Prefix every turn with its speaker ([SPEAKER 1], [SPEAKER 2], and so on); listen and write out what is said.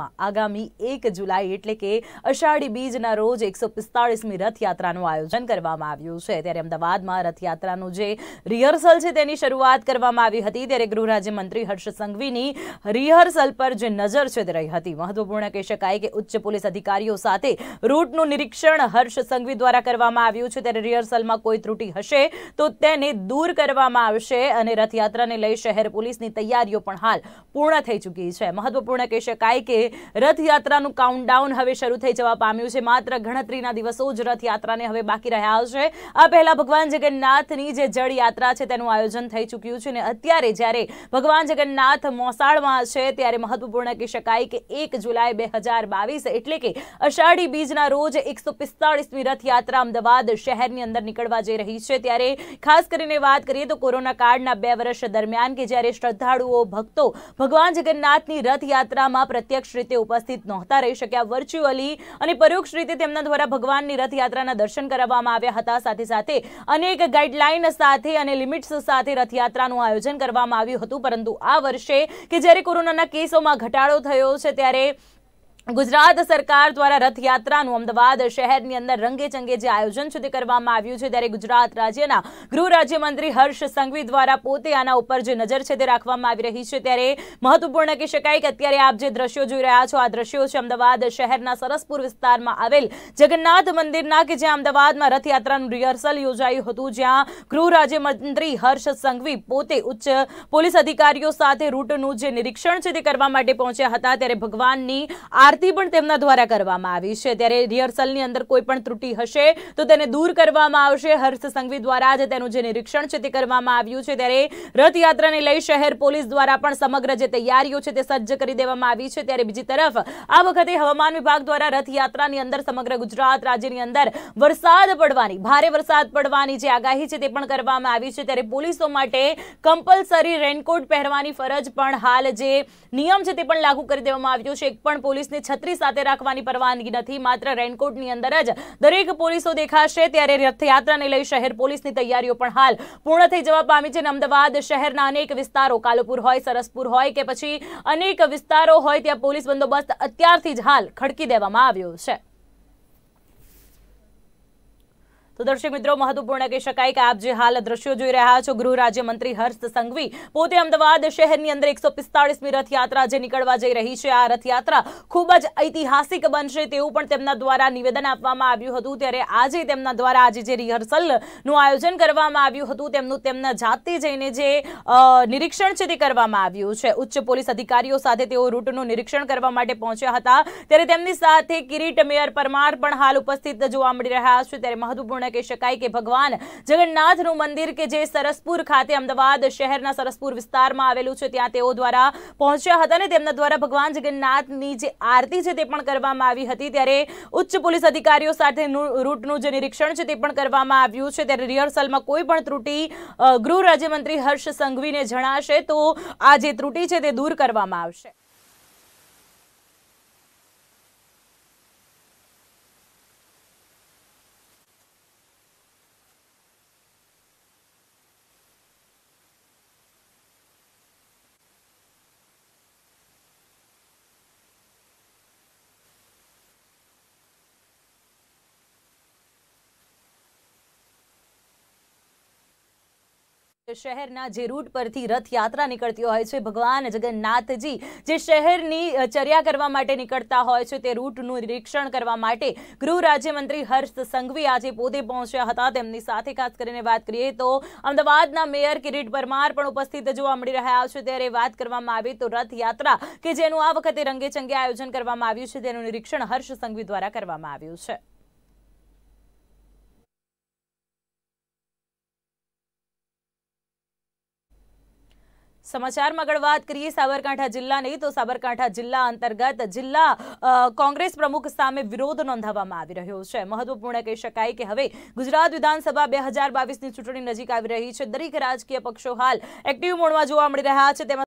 [SPEAKER 1] આગામી એક જુલાઈ એટલે કે અષાઢી બીજના રોજ એકસો પિસ્તાળીસમી રથયાત્રાનું આયોજન કરવામાં આવ્યું છે ત્યારે અમદાવાદમાં રથયાત્રાનું જે રિહર્સલ છે તેની શરૂઆત કરવામાં આવી હતી ત્યારે ગૃહ રાજ્યમંત્રી હર્ષ સંઘવીની રિહર્સલ પર જે નજર છે તે રહી હતી મહત્વપૂર્ણ કહી શકાય કે ઉચ્ચ પોલીસ અધિકારીઓ સાથે રૂટનું નિરીક્ષણ હર્ષ સંઘવી દ્વારા કરવામાં આવ્યું છે ત્યારે રિહર્સલમાં કોઈ ત્રુટિ હશે તો તેને દૂર કરવામાં આવશે અને રથયાત્રાને લઈ શહેર પોલીસની તૈયારીઓ પણ હાલ પૂર્ણ થઈ ચૂકી છે મહત્વપૂર્ણ કહી શકાય કે રથયાત્રાનું કાઉન્ટડાઉન હવે શરૂ થઈ જવા પામ્યું છે માત્ર ગણતરીના દિવસો જ રથયાત્રાને હવે બાકી રહ્યા છે આ પહેલા ભગવાન જગન્નાથની જે જળયાત્રા છે તેનું આયોજન થઈ ચૂક્યું છે અને અત્યારે જ્યારે ભગવાન જગન્નાથ મોસાળમાં છે ત્યારે મહત્વપૂર્ણ કહી શકાય કે એક જુલાઈ બે એટલે કે અષાઢી બીજના રોજ એકસો પિસ્તાળીસમી રથયાત્રા અમદાવાદ શહેરની અંદર નીકળવા જઈ રહી છે ત્યારે ખાસ કરીને વાત કરીએ તો કોરોના કાળના બે વર્ષ દરમિયાન કે જ્યારે શ્રદ્ધાળુઓ ભક્તો ભગવાન જગન્નાથની રથયાત્રામાં પ્રત્યક્ષ રીતે ઉપસ્થિત નહોતા રહી શક્યા વર્ચ્યુઅલી અને પરોક્ષ રીતે તેમના દ્વારા ભગવાનની રથયાત્રાના દર્શન કરાવવામાં આવ્યા હતા સાથે સાથે અનેક ગાઈડલાઈન સાથે અને લિમિટ્સ સાથે રથયાત્રાનું આયોજન કરવામાં આવ્યું હતું પરંતુ આ વર્ષે કે જ્યારે કોરોનાના કેસોમાં ઘટાડો થયો છે ત્યારે ગુજરાત સરકાર દ્વારા રથયાત્રાનું અમદાવાદ શહેરની અંદર રંગે ચંગે જે આયોજન છે તે કરવામાં આવ્યું છે ત્યારે ગુજરાત રાજ્યના ગૃહ રાજ્યમંત્રી હર્ષ સંઘવી દ્વારા પોતે આના ઉપર જે નજર છે તે રાખવામાં આવી રહી છે ત્યારે મહત્વપૂર્ણ કહી શકાય કે અત્યારે આપ જે દ્રશ્યો જોઈ રહ્યા છો આ દ્રશ્યો છે અમદાવાદ શહેરના સરસપુર વિસ્તારમાં આવેલ જગન્નાથ મંદિરના કે જ્યાં અમદાવાદમાં રથયાત્રાનું રિહર્સલ યોજાયું હતું જ્યાં ગૃહ રાજ્યમંત્રી હર્ષ સંઘવી પોતે ઉચ્ચ પોલીસ અધિકારીઓ સાથે રૂટનું જે નિરીક્ષણ છે તે કરવા માટે પહોંચ્યા હતા ત્યારે ભગવાનની આ આરતી પણ તેમના દ્વારા કરવામાં આવી છે ત્યારે રિહર્સલની અંદર કોઈ પણ ત્રુટિ હશે તો તેને દૂર કરવામાં આવશે હર્ષ સંઘવી દ્વારા જ તેનું જે નિરીક્ષણ છે તે કરવામાં આવ્યું છે ત્યારે રથયાત્રાને લઈ શહેર પોલીસ દ્વારા પણ સમગ્ર જે તૈયારીઓ છે તે સજ્જ કરી દેવામાં આવી છે ત્યારે બીજી તરફ આ વખતે હવામાન વિભાગ દ્વારા રથયાત્રાની અંદર સમગ્ર ગુજરાત રાજ્યની અંદર વરસાદ પડવાની ભારે વરસાદ પડવાની જે આગાહી છે તે પણ કરવામાં આવી છે ત્યારે પોલીસો માટે કમ્પલસરી રેનકોટ પહેરવાની ફરજ પણ હાલ જે નિયમ છે તે પણ લાગુ કરી દેવામાં આવ્યો છે એક પણ પોલીસની છત્રી સાથે રાખવાની પરવાનગી નથી માત્ર રેનકોટની અંદર જ દરેક પોલીસો દેખાશે ત્યારે રથયાત્રાને લઈ શહેર પોલીસની તૈયારીઓ પણ હાલ પૂર્ણ થઈ જવા પામી છે અમદાવાદ શહેરના અનેક વિસ્તારો કાલુપુર હોય સરસપુર હોય કે પછી અનેક વિસ્તારો હોય ત્યાં પોલીસ બંદોબસ્ત અત્યારથી જ હાલ ખડકી દેવામાં આવ્યો છે તો દર્શક મિત્રો મહત્વપૂર્ણ કહી શકાય કે આપ જે હાલ દ્રશ્યો જોઈ રહ્યા છો ગૃહ રાજ્યમંત્રી હર્ષ સંઘવી પોતે અમદાવાદ શહેરની અંદર એકસો પિસ્તાળીસમી રથયાત્રા જે નીકળવા જઈ રહી છે આ રથયાત્રા ખૂબ જ ઐતિહાસિક બનશે તેવું પણ તેમના દ્વારા નિવેદન આપવામાં આવ્યું હતું ત્યારે આજે તેમના દ્વારા આજે જે રિહર્સલનું આયોજન કરવામાં આવ્યું હતું તેમનું તેમના જાતે જઈને જે નિરીક્ષણ છે તે કરવામાં આવ્યું છે ઉચ્ચ પોલીસ અધિકારીઓ સાથે તેઓ રૂટનું નિરીક્ષણ કરવા માટે પહોંચ્યા હતા ત્યારે તેમની સાથે કિરીટ મેયર પરમાર પણ હાલ ઉપસ્થિત જોવા મળી રહ્યા છે ત્યારે મહત્વપૂર્ણ કહી શકાય કે ભગવાન જગન્નાથનું મંદિર કે જે સરસપુર ખાતે અમદાવાદ શહેરના સરસપુર વિસ્તારમાં આવેલું છે ત્યાં તેઓ દ્વારા પહોંચ્યા હતા અને તેમના દ્વારા ભગવાન જગન્નાથની જે આરતી છે તે પણ કરવામાં આવી હતી ત્યારે ઉચ્ચ પોલીસ અધિકારીઓ સાથે રૂટનું જે નિરીક્ષણ છે તે પણ કરવામાં આવ્યું છે ત્યારે રિહર્સલમાં કોઈ પણ ત્રુટિ ગૃહ રાજ્યમંત્રી હર્ષ સંઘવીને જણાશે તો આ જે ત્રુટિ છે તે દૂર કરવામાં આવશે શહેરના જે રૂટ પરથી રથયાત્રા નીકળતી હોય છે ભગવાન જગન્નાથજી જે શહેરની ચર્યા કરવા માટે નીકળતા હોય છે તે રૂટનું નિરીક્ષણ કરવા માટે ગૃહ રાજ્યમંત્રી હર્ષ સંઘવી આજે પોતે પહોંચ્યા હતા તેમની સાથે ખાસ કરીને વાત કરીએ તો અમદાવાદના મેયર કિરીટ પરમાર પણ ઉપસ્થિત જોવા મળી રહ્યા છે ત્યારે વાત કરવામાં આવી તો રથયાત્રા કે જેનું આ વખતે રંગેચંગે આયોજન કરવામાં આવ્યું છે તેનું નિરીક્ષણ હર્ષ સંઘવી દ્વારા કરવામાં આવ્યું છે સમાચારમાં આગળ વાત કરીએ સાબરકાંઠા જિલ્લાની તો સાબરકાંઠા જિલ્લા અંતર્ગત જિલ્લા કોંગ્રેસ પ્રમુખ સામે વિરોધ નોંધાવવામાં આવી રહ્યો છે મહત્વપૂર્ણ કહી શકાય કે હવે ગુજરાત વિધાનસભા બે હજાર બાવીસની ચૂંટણી નજીક આવી રહી છે દરેક રાજકીય પક્ષો હાલ એક્ટિવ મોડમાં જોવા મળી રહ્યા છે તેમાં